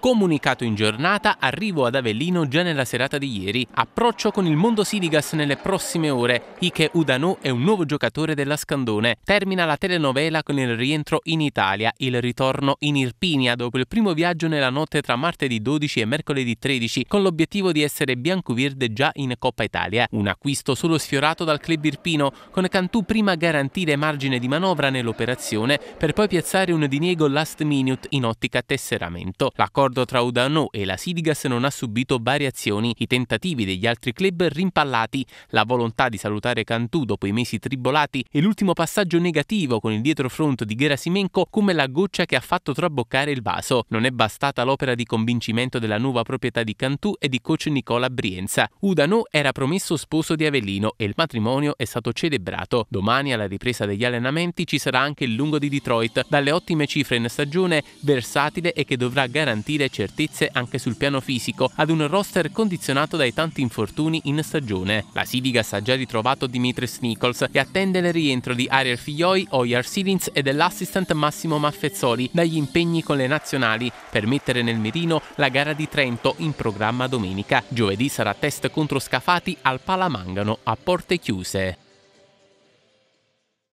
Comunicato in giornata, arrivo ad Avellino già nella serata di ieri. Approccio con il mondo Siligas nelle prossime ore. Ike Udano è un nuovo giocatore della Scandone. Termina la telenovela con il rientro in Italia, il ritorno in Irpinia dopo il primo viaggio nella notte tra martedì 12 e mercoledì 13 con l'obiettivo di essere bianco-verde già in Coppa Italia. Un acquisto solo sfiorato dal club irpino con Cantù prima garantire margine di manovra nell'operazione per poi piazzare un diniego last minute in ottica tesseramento. L'accordo l'accordo tra Udano e la Sidigas non ha subito variazioni. I tentativi degli altri club rimpallati, la volontà di salutare Cantù dopo i mesi tribolati e l'ultimo passaggio negativo con il dietrofront di Gerasimenko come la goccia che ha fatto traboccare il vaso. Non è bastata l'opera di convincimento della nuova proprietà di Cantù e di coach Nicola Brienza. Udano era promesso sposo di Avellino e il matrimonio è stato celebrato. Domani alla ripresa degli allenamenti ci sarà anche il lungo di Detroit, dalle ottime cifre in stagione, versatile e che dovrà garantire garantire certezze anche sul piano fisico ad un roster condizionato dai tanti infortuni in stagione. La Sidigas ha già ritrovato Dimitris Nichols e attende il rientro di Ariel Figlioi, Oyar Silins e dell'assistant Massimo Maffezzoli dagli impegni con le nazionali per mettere nel mirino la gara di Trento in programma domenica. Giovedì sarà test contro Scafati al Palamangano a porte chiuse.